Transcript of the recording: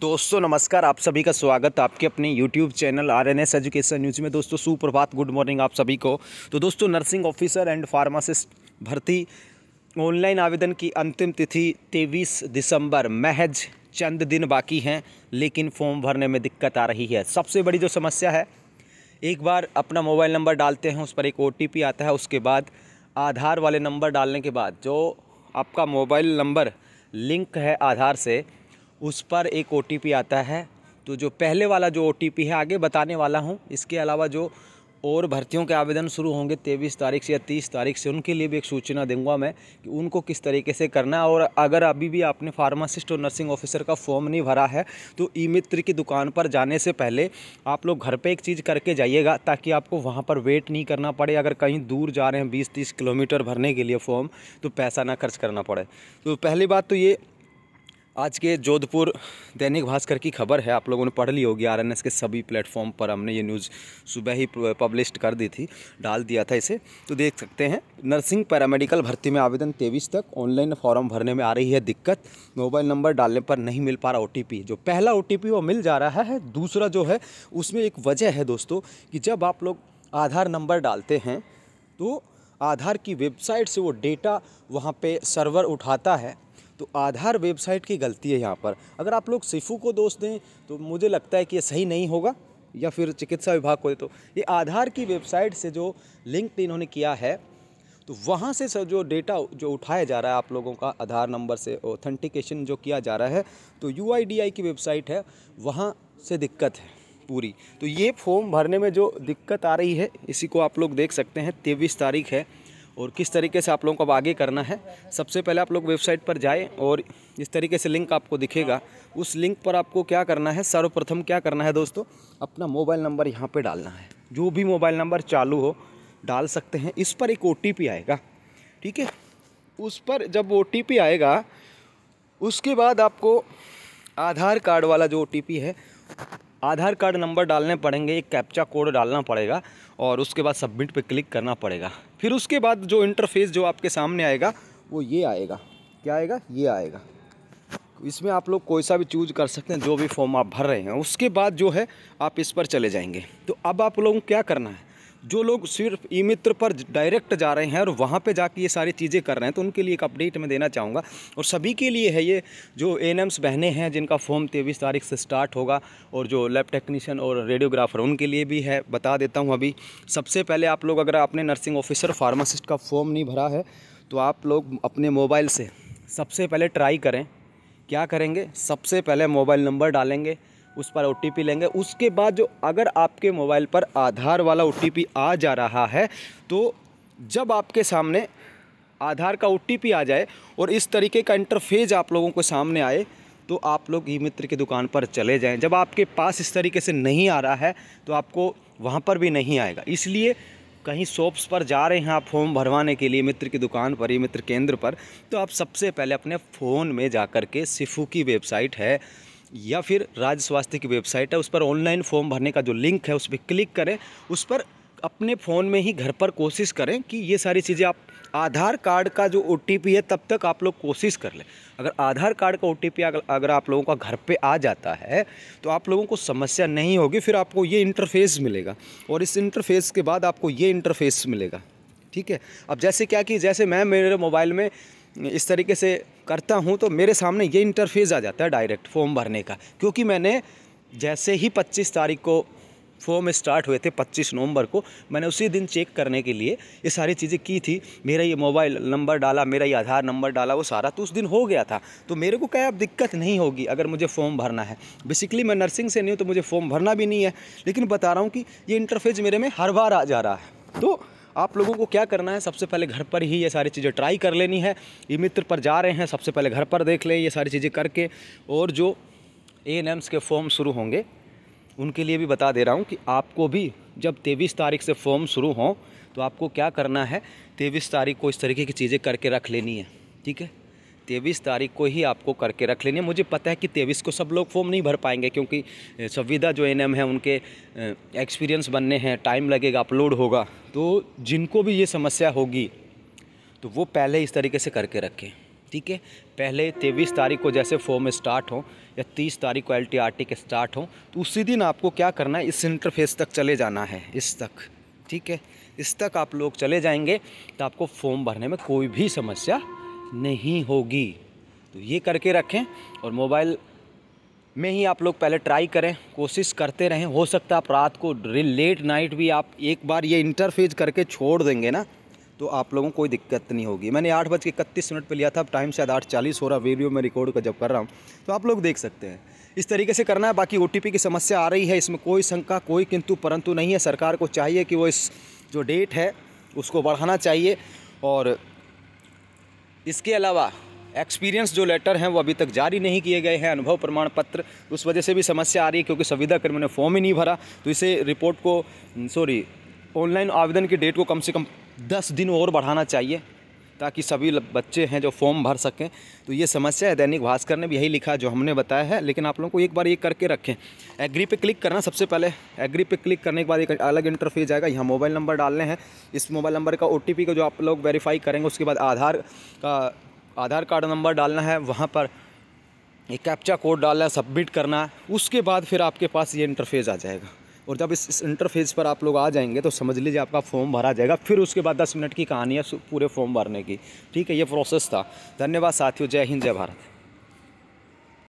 दोस्तों नमस्कार आप सभी का स्वागत आपके अपने YouTube channel R N S education news में दोस्तों सुप्रभात गुड मॉर्निंग आप सभी को तो दोस्तों नर्सिंग ऑफिसर एंड फार्मासिस्ट भर्ती ऑनलाइन आवेदन की अंतिम तिथि तेईस दिसंबर महज चंद दिन बाकी हैं लेकिन फॉर्म भरने में दिक्कत आ रही है सबसे बड़ी जो समस्या है एक बार अपना मोबाइल नंबर डालते हैं उस पर एक ओ आता है उसके बाद आधार वाले नंबर डालने के बाद जो आपका मोबाइल नंबर लिंक है आधार से उस पर एक ओ आता है तो जो पहले वाला जो ओ है आगे बताने वाला हूँ इसके अलावा जो और भर्तियों के आवेदन शुरू होंगे तेईस तारीख से या तीस तारीख से उनके लिए भी एक सूचना दूंगा मैं कि उनको किस तरीके से करना है और अगर अभी भी आपने फार्मासिस्ट और नर्सिंग ऑफिसर का फॉर्म नहीं भरा है तो ई मित्र की दुकान पर जाने से पहले आप लोग घर पे एक चीज़ करके जाइएगा ताकि आपको वहाँ पर वेट नहीं करना पड़े अगर कहीं दूर जा रहे हैं बीस तीस किलोमीटर भरने के लिए फॉर्म तो पैसा ना खर्च करना पड़े तो पहली बात तो ये आज के जोधपुर दैनिक भास्कर की खबर है आप लोगों ने पढ़ ली होगी आरएनएस के सभी प्लेटफॉर्म पर हमने ये न्यूज़ सुबह ही पब्लिश कर दी थी डाल दिया था इसे तो देख सकते हैं नर्सिंग पैरामेडिकल भर्ती में आवेदन तेईस तक ऑनलाइन फॉर्म भरने में आ रही है दिक्कत मोबाइल नंबर डालने पर नहीं मिल पा रहा ओ जो पहला ओ वो मिल जा रहा है दूसरा जो है उसमें एक वजह है दोस्तों कि जब आप लोग आधार नंबर डालते हैं तो आधार की वेबसाइट से वो डेटा वहाँ पे सर्वर उठाता है तो आधार वेबसाइट की गलती है यहाँ पर अगर आप लोग सिफू को दोष दें तो मुझे लगता है कि ये सही नहीं होगा या फिर चिकित्सा विभाग को तो ये आधार की वेबसाइट से जो लिंक इन्होंने किया है तो वहाँ से सर जो डेटा जो उठाया जा रहा है आप लोगों का आधार नंबर से ऑथेंटिकेशन जो किया जा रहा है तो यू की वेबसाइट है वहाँ से दिक्कत है पूरी तो ये फॉर्म भरने में जो दिक्कत आ रही है इसी को आप लोग देख सकते हैं तेईस तारीख है और किस तरीके से आप लोगों को अब आगे करना है सबसे पहले आप लोग वेबसाइट पर जाएँ और इस तरीके से लिंक आपको दिखेगा उस लिंक पर आपको क्या करना है सर्वप्रथम क्या करना है दोस्तों अपना मोबाइल नंबर यहाँ पर डालना है जो भी मोबाइल नंबर चालू हो डाल सकते हैं इस पर एक ओ आएगा ठीक है उस पर जब ओ आएगा उसके बाद आपको आधार कार्ड वाला जो ओ है आधार कार्ड नंबर डालने पड़ेंगे एक कैप्चा कोड डालना पड़ेगा और उसके बाद सबमिट पे क्लिक करना पड़ेगा फिर उसके बाद जो इंटरफेस जो आपके सामने आएगा वो ये आएगा क्या आएगा ये आएगा इसमें आप लोग कोई सा भी चूज कर सकते हैं जो भी फॉर्म आप भर रहे हैं उसके बाद जो है आप इस पर चले जाएंगे तो अब आप लोगों को क्या करना है जो लोग सिर्फ ई मित्र पर डायरेक्ट जा रहे हैं और वहाँ पे जाके ये सारी चीज़ें कर रहे हैं तो उनके लिए एक अपडेट मैं देना चाहूँगा और सभी के लिए है ये जो एन बहनें हैं जिनका फॉर्म तेईस तारीख से स्टार्ट होगा और जो लैब टेक्नीशियन और रेडियोग्राफर उनके लिए भी है बता देता हूँ अभी सबसे पहले आप लोग अगर आपने नर्सिंग ऑफिसर फार्मासिस्ट का फॉर्म नहीं भरा है तो आप लोग अपने मोबाइल से सबसे पहले ट्राई करें क्या करेंगे सबसे पहले मोबाइल नंबर डालेंगे उस पर ओ लेंगे उसके बाद जो अगर आपके मोबाइल पर आधार वाला ओ आ जा रहा है तो जब आपके सामने आधार का ओ आ जाए और इस तरीके का इंटरफेज आप लोगों को सामने आए तो आप लोग ई मित्र की दुकान पर चले जाएं जब आपके पास इस तरीके से नहीं आ रहा है तो आपको वहाँ पर भी नहीं आएगा इसलिए कहीं शॉप्स पर जा रहे हैं आप फॉर्म भरवाने के लिए मित्र की दुकान पर ही मित्र केंद्र पर तो आप सबसे पहले अपने फ़ोन में जा कर के सिफू की वेबसाइट है या फिर राज्य स्वास्थ्य की वेबसाइट है उस पर ऑनलाइन फॉर्म भरने का जो लिंक है उस पर क्लिक करें उस पर अपने फ़ोन में ही घर पर कोशिश करें कि ये सारी चीज़ें आप आधार कार्ड का जो ओ है तब तक आप लोग कोशिश कर लें अगर आधार कार्ड का ओ अगर, अगर आप लोगों का घर पे आ जाता है तो आप लोगों को समस्या नहीं होगी फिर आपको ये इंटरफेस मिलेगा और इस इंटरफेस के बाद आपको ये इंटरफेस मिलेगा ठीक है अब जैसे क्या कि जैसे मैं मेरे मोबाइल में इस तरीके से करता हूँ तो मेरे सामने ये इंटरफेस आ जाता है डायरेक्ट फॉर्म भरने का क्योंकि मैंने जैसे ही 25 तारीख को फॉर्म स्टार्ट हुए थे 25 नवंबर को मैंने उसी दिन चेक करने के लिए ये सारी चीज़ें की थी मेरा ये मोबाइल नंबर डाला मेरा ये आधार नंबर डाला वो सारा तो उस दिन हो गया था तो मेरे को क्या अब दिक्कत नहीं होगी अगर मुझे फॉर्म भरना है बेसिकली मैं नर्सिंग से नहीं हूँ तो मुझे फॉर्म भरना भी नहीं है लेकिन बता रहा हूँ कि ये इंटरफेज मेरे में हर बार आ जा रहा है तो आप लोगों को क्या करना है सबसे पहले घर पर ही ये सारी चीज़ें ट्राई कर लेनी है ये मित्र पर जा रहे हैं सबसे पहले घर पर देख लें ये सारी चीज़ें करके और जो ए के फॉर्म शुरू होंगे उनके लिए भी बता दे रहा हूँ कि आपको भी जब तेईस तारीख से फॉर्म शुरू हों तो आपको क्या करना है तेईस तारीख को इस तरीके की चीज़ें करके रख लेनी है ठीक है तेईस तारीख को ही आपको करके रख लेनी है मुझे पता है कि तेईस को सब लोग फॉर्म नहीं भर पाएंगे क्योंकि संविदा जो एन है उनके एक्सपीरियंस बनने हैं टाइम लगेगा अपलोड होगा तो जिनको भी ये समस्या होगी तो वो पहले इस तरीके से करके रखें ठीक है पहले तेईस तारीख को जैसे फॉर्म स्टार्ट हो या तीस तारीख को एल के स्टार्ट हो तो उसी दिन आपको क्या करना है इस इंटरफेस तक चले जाना है इस तक ठीक है इस तक आप लोग चले जाएंगे तो आपको फॉर्म भरने में कोई भी समस्या नहीं होगी तो ये करके रखें और मोबाइल में ही आप लोग पहले ट्राई करें कोशिश करते रहें हो सकता है आप रात को लेट नाइट भी आप एक बार ये इंटरफेज करके छोड़ देंगे ना तो आप लोगों को कोई दिक्कत नहीं होगी मैंने आठ बज के इकतीस मिनट पर लिया था अब टाइम शायद आठ चालीस हो रहा वीडियो में रिकॉर्ड का जब कर रहा हूँ तो आप लोग देख सकते हैं इस तरीके से करना है बाकी ओ की समस्या आ रही है इसमें कोई शंका कोई किंतु परंतु नहीं है सरकार को चाहिए कि वो इस जो डेट है उसको बढ़ाना चाहिए और इसके अलावा एक्सपीरियंस जो लेटर हैं वो अभी तक जारी नहीं किए गए हैं अनुभव प्रमाण पत्र उस वजह से भी समस्या आ रही है क्योंकि संविदा कर्मियों ने फॉर्म ही नहीं भरा तो इसे रिपोर्ट को सॉरी ऑनलाइन आवेदन की डेट को कम से कम दस दिन और बढ़ाना चाहिए ताकि सभी बच्चे हैं जो फॉर्म भर सकें तो ये समस्या है दैनिक भास्कर ने भी यही लिखा जो हमने बताया है लेकिन आप लोगों को एक बार ये करके रखें एग्री पे क्लिक करना सबसे पहले एग्री पे क्लिक करने के बाद एक अलग इंटरफेस आएगा यहाँ मोबाइल नंबर डालने हैं इस मोबाइल नंबर का ओ का जो आप लोग वेरीफाई करेंगे उसके बाद आधार का आधार कार्ड नंबर डालना है वहाँ पर एक कैप्चा कोड डालना है सबमिट करना है उसके बाद फिर आपके पास ये इंटरफेस आ जाएगा और जब इस, इस इंटरफेस पर आप लोग आ जाएंगे तो समझ लीजिए आपका फॉर्म भरा जाएगा फिर उसके बाद दस मिनट की कहानी है पूरे फॉर्म भरने की ठीक है ये प्रोसेस था धन्यवाद साथियों जय हिंद जय भारत